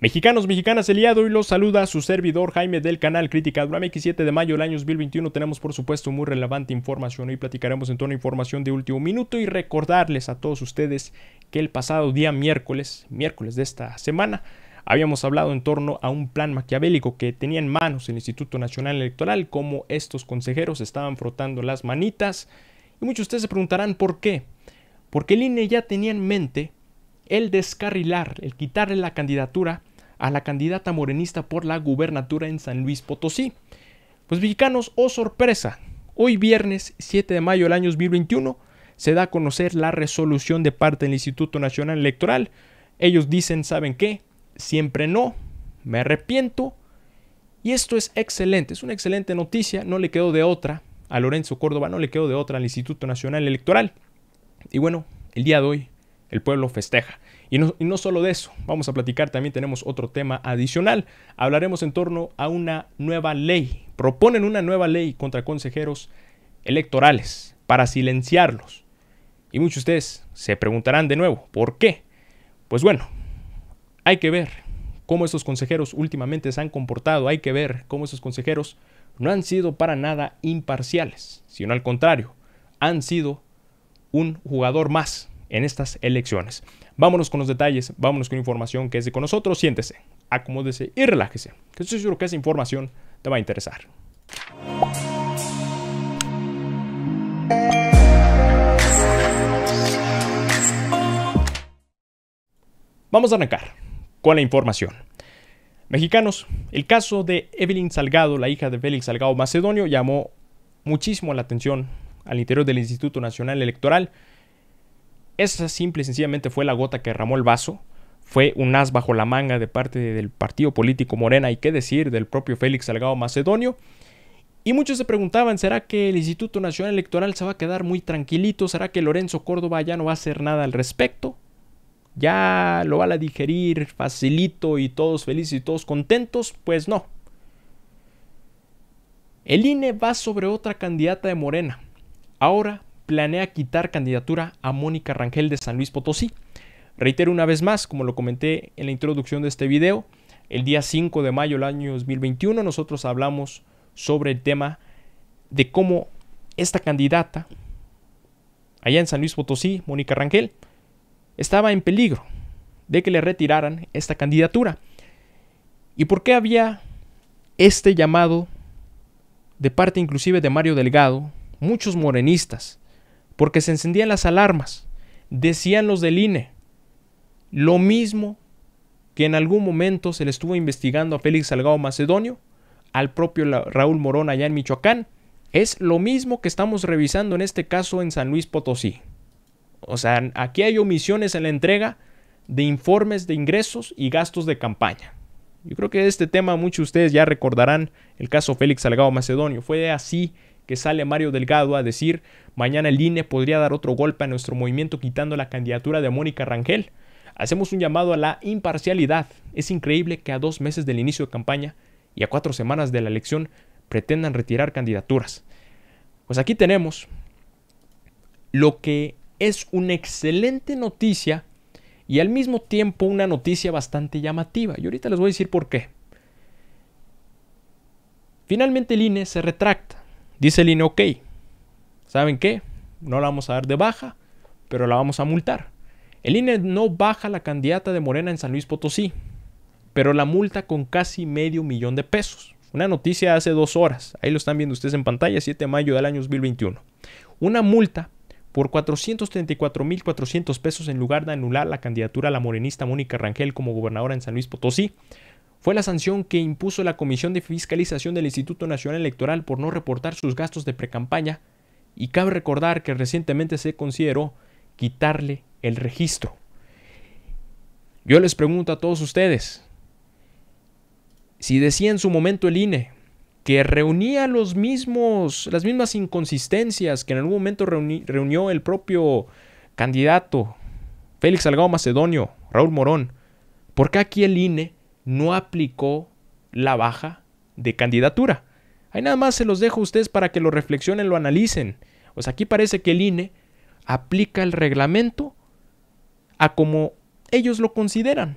Mexicanos, mexicanas, el día de hoy los saluda su servidor Jaime del canal Crítica Durame 7 de mayo del año 2021 tenemos por supuesto muy relevante información Hoy platicaremos en torno a información de último minuto y recordarles a todos ustedes que el pasado día miércoles, miércoles de esta semana, habíamos hablado en torno a un plan maquiavélico que tenía en manos el Instituto Nacional Electoral, como estos consejeros estaban frotando las manitas y muchos de ustedes se preguntarán por qué. Porque el INE ya tenía en mente el descarrilar, el quitarle la candidatura a la candidata morenista por la gubernatura en San Luis Potosí. Pues mexicanos, oh sorpresa, hoy viernes 7 de mayo del año 2021 se da a conocer la resolución de parte del Instituto Nacional Electoral. Ellos dicen, ¿saben qué? Siempre no, me arrepiento. Y esto es excelente, es una excelente noticia, no le quedó de otra a Lorenzo Córdoba, no le quedó de otra al Instituto Nacional Electoral. Y bueno, el día de hoy el pueblo festeja. Y no, y solo de eso, vamos a platicar, también tenemos otro tema adicional. Hablaremos en torno a una nueva ley. Proponen una nueva ley contra consejeros electorales para silenciarlos. Y muchos de ustedes se preguntarán de nuevo, ¿por qué? Pues bueno, hay que ver cómo estos consejeros últimamente se han comportado, hay que ver cómo esos consejeros no han sido para nada imparciales, sino al contrario, han sido un jugador más en estas elecciones. Vámonos con los detalles, vámonos con información que es de con nosotros. Siéntese, acomódese y relájese, que estoy seguro que esa información te va a interesar. Vamos a arrancar con la información. Mexicanos, el caso de Evelyn Salgado, la hija de Félix Salgado Macedonio, llamó muchísimo la atención al interior del Instituto Nacional Electoral esa simple y sencillamente fue la gota que derramó el vaso. Fue un as bajo la manga de parte del partido político Morena y qué decir del propio Félix Salgado Macedonio. Y muchos se preguntaban, ¿será que el Instituto Nacional Electoral se va a quedar muy tranquilito? ¿Será que Lorenzo Córdoba ya no va a hacer nada al respecto? ¿Ya lo van a digerir facilito y todos felices y todos contentos? Pues no. El INE va sobre otra candidata de Morena. Ahora planea quitar candidatura a Mónica Rangel de San Luis Potosí. Reitero una vez más, como lo comenté en la introducción de este video, el día 5 de mayo del año 2021 nosotros hablamos sobre el tema de cómo esta candidata, allá en San Luis Potosí, Mónica Rangel, estaba en peligro de que le retiraran esta candidatura. ¿Y por qué había este llamado de parte inclusive de Mario Delgado, muchos morenistas, porque se encendían las alarmas, decían los del INE, lo mismo que en algún momento se le estuvo investigando a Félix Salgado Macedonio, al propio Raúl Morón allá en Michoacán, es lo mismo que estamos revisando en este caso en San Luis Potosí. O sea, aquí hay omisiones en la entrega de informes de ingresos y gastos de campaña. Yo creo que este tema muchos de ustedes ya recordarán el caso Félix Salgado Macedonio. Fue así que sale Mario Delgado a decir, mañana el INE podría dar otro golpe a nuestro movimiento quitando la candidatura de Mónica Rangel. Hacemos un llamado a la imparcialidad. Es increíble que a dos meses del inicio de campaña y a cuatro semanas de la elección pretendan retirar candidaturas. Pues aquí tenemos lo que es una excelente noticia y al mismo tiempo una noticia bastante llamativa. Y ahorita les voy a decir por qué. Finalmente el INE se retracta Dice el INE, ok, ¿saben qué? No la vamos a dar de baja, pero la vamos a multar. El INE no baja la candidata de Morena en San Luis Potosí, pero la multa con casi medio millón de pesos. Una noticia hace dos horas, ahí lo están viendo ustedes en pantalla, 7 de mayo del año 2021. Una multa por 434.400 pesos en lugar de anular la candidatura a la morenista Mónica Rangel como gobernadora en San Luis Potosí, fue la sanción que impuso la Comisión de Fiscalización del Instituto Nacional Electoral por no reportar sus gastos de precampaña y cabe recordar que recientemente se consideró quitarle el registro. Yo les pregunto a todos ustedes, si decía en su momento el INE que reunía los mismos, las mismas inconsistencias que en algún momento reunió el propio candidato Félix Salgado Macedonio, Raúl Morón, ¿por qué aquí el INE no aplicó la baja de candidatura. Ahí nada más se los dejo a ustedes para que lo reflexionen, lo analicen. Pues aquí parece que el INE aplica el reglamento a como ellos lo consideran.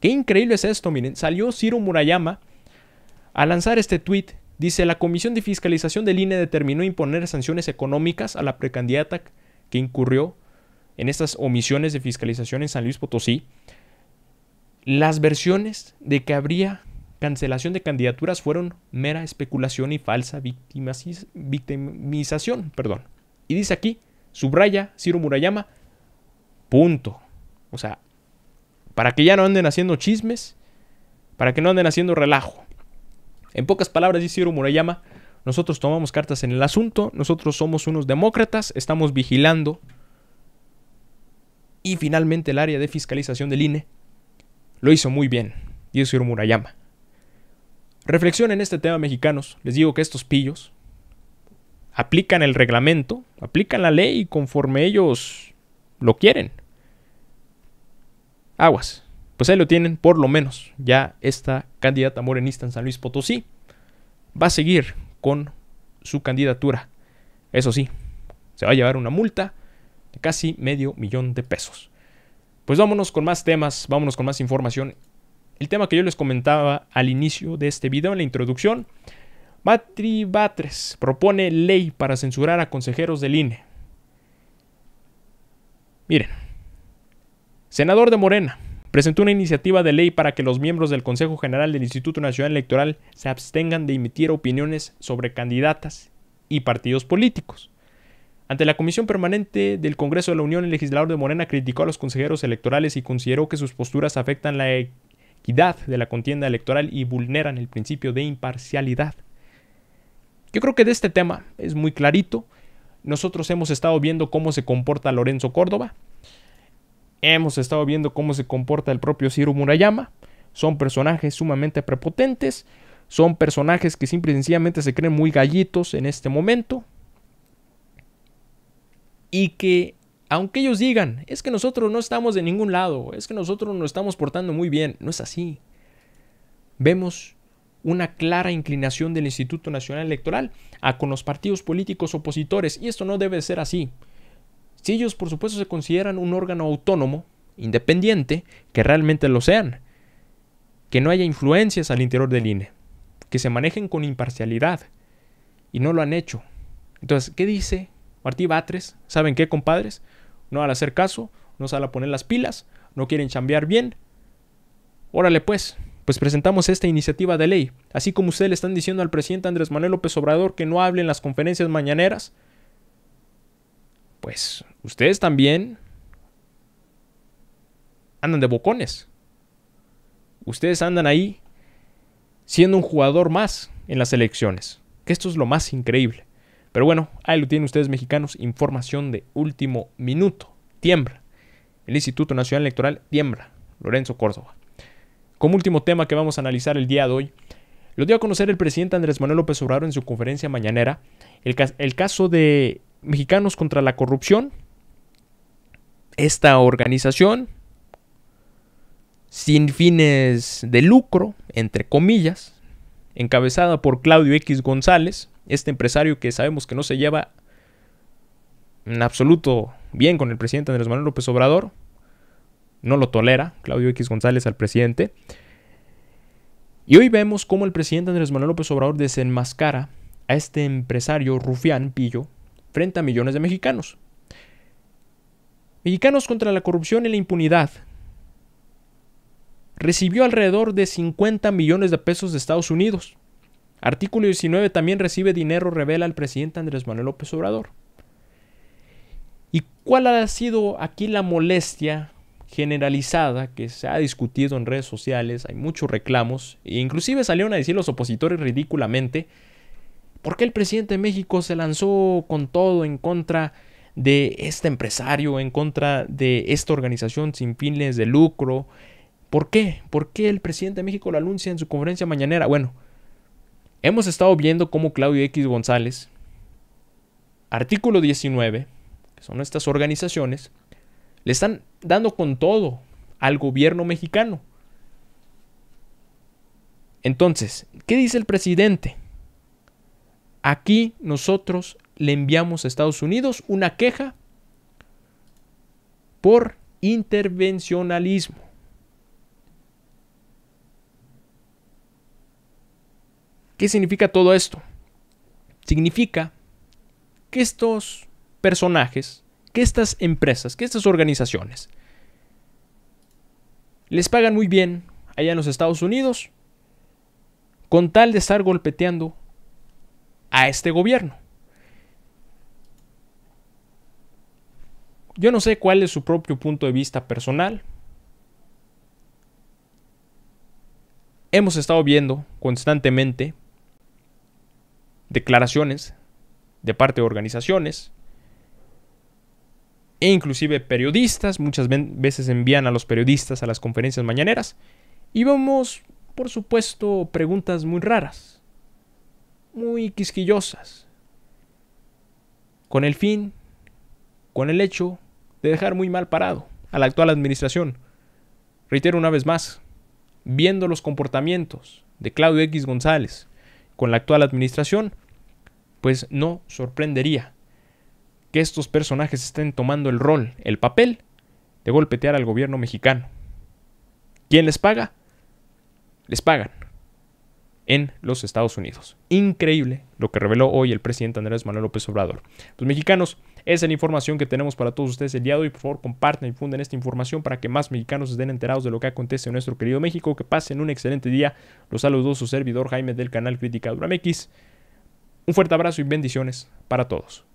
Qué increíble es esto, miren. Salió Ciro Murayama a lanzar este tuit. Dice, la Comisión de Fiscalización del INE determinó imponer sanciones económicas a la precandidata que incurrió en estas omisiones de fiscalización en San Luis Potosí. Las versiones de que habría cancelación de candidaturas fueron mera especulación y falsa victimización. Perdón. Y dice aquí, subraya Ciro Murayama, punto. O sea, para que ya no anden haciendo chismes, para que no anden haciendo relajo. En pocas palabras, dice Ciro Murayama, nosotros tomamos cartas en el asunto, nosotros somos unos demócratas, estamos vigilando. Y finalmente el área de fiscalización del INE lo hizo muy bien, Hiro Murayama. Reflexionen este tema, mexicanos. Les digo que estos pillos aplican el reglamento, aplican la ley conforme ellos lo quieren. Aguas. Pues ahí lo tienen, por lo menos. Ya esta candidata morenista en San Luis Potosí va a seguir con su candidatura. Eso sí, se va a llevar una multa de casi medio millón de pesos. Pues vámonos con más temas, vámonos con más información. El tema que yo les comentaba al inicio de este video, en la introducción, Batri Batres propone ley para censurar a consejeros del INE. Miren, senador de Morena presentó una iniciativa de ley para que los miembros del Consejo General del Instituto Nacional Electoral se abstengan de emitir opiniones sobre candidatas y partidos políticos. Ante la Comisión Permanente del Congreso de la Unión, el legislador de Morena criticó a los consejeros electorales y consideró que sus posturas afectan la equidad de la contienda electoral y vulneran el principio de imparcialidad. Yo creo que de este tema es muy clarito. Nosotros hemos estado viendo cómo se comporta Lorenzo Córdoba. Hemos estado viendo cómo se comporta el propio Ciro Murayama. Son personajes sumamente prepotentes. Son personajes que simple y sencillamente se creen muy gallitos en este momento y que aunque ellos digan, es que nosotros no estamos de ningún lado, es que nosotros nos estamos portando muy bien, no es así. Vemos una clara inclinación del Instituto Nacional Electoral a con los partidos políticos opositores y esto no debe ser así. Si ellos por supuesto se consideran un órgano autónomo, independiente, que realmente lo sean, que no haya influencias al interior del INE, que se manejen con imparcialidad y no lo han hecho. Entonces, ¿qué dice Martí Batres, ¿saben qué, compadres? No van a hacer caso, no salen a poner las pilas, no quieren chambear bien. Órale pues, pues presentamos esta iniciativa de ley. Así como ustedes le están diciendo al presidente Andrés Manuel López Obrador que no hable en las conferencias mañaneras, pues ustedes también andan de bocones. Ustedes andan ahí siendo un jugador más en las elecciones. Que esto es lo más increíble. Pero bueno, ahí lo tienen ustedes mexicanos, información de último minuto. tiembra. El Instituto Nacional Electoral Tiembra, Lorenzo Córdoba. Como último tema que vamos a analizar el día de hoy, lo dio a conocer el presidente Andrés Manuel López Obrador en su conferencia mañanera, el caso de Mexicanos contra la Corrupción. Esta organización, sin fines de lucro, entre comillas, encabezada por Claudio X González, este empresario que sabemos que no se lleva en absoluto bien con el presidente Andrés Manuel López Obrador, no lo tolera Claudio X González al presidente. Y hoy vemos cómo el presidente Andrés Manuel López Obrador desenmascara a este empresario rufián pillo frente a millones de mexicanos. Mexicanos contra la corrupción y la impunidad. Recibió alrededor de 50 millones de pesos de Estados Unidos Artículo 19 también recibe dinero, revela el presidente Andrés Manuel López Obrador. ¿Y cuál ha sido aquí la molestia generalizada que se ha discutido en redes sociales? Hay muchos reclamos e inclusive salieron a decir los opositores ridículamente por qué el presidente de México se lanzó con todo en contra de este empresario, en contra de esta organización sin fines de lucro. ¿Por qué? ¿Por qué el presidente de México lo anuncia en su conferencia mañanera? Bueno, Hemos estado viendo cómo Claudio X González, artículo 19, que son estas organizaciones, le están dando con todo al gobierno mexicano. Entonces, ¿qué dice el presidente? Aquí nosotros le enviamos a Estados Unidos una queja por intervencionalismo. ¿Qué significa todo esto? Significa que estos personajes, que estas empresas, que estas organizaciones, les pagan muy bien allá en los Estados Unidos con tal de estar golpeteando a este gobierno. Yo no sé cuál es su propio punto de vista personal. Hemos estado viendo constantemente declaraciones de parte de organizaciones e inclusive periodistas, muchas veces envían a los periodistas a las conferencias mañaneras y vemos, por supuesto, preguntas muy raras, muy quisquillosas, con el fin, con el hecho de dejar muy mal parado a la actual administración. Reitero una vez más, viendo los comportamientos de Claudio X González, con la actual administración, pues no sorprendería que estos personajes estén tomando el rol, el papel de golpetear al gobierno mexicano. ¿Quién les paga? Les pagan en los Estados Unidos. Increíble lo que reveló hoy el presidente Andrés Manuel López Obrador. Los mexicanos, esa es la información que tenemos para todos ustedes el día de hoy. Por favor, compartan y funden esta información para que más mexicanos estén enterados de lo que acontece en nuestro querido México. Que pasen un excelente día. Los saludó su servidor Jaime del canal Crítica Duramex. Un fuerte abrazo y bendiciones para todos.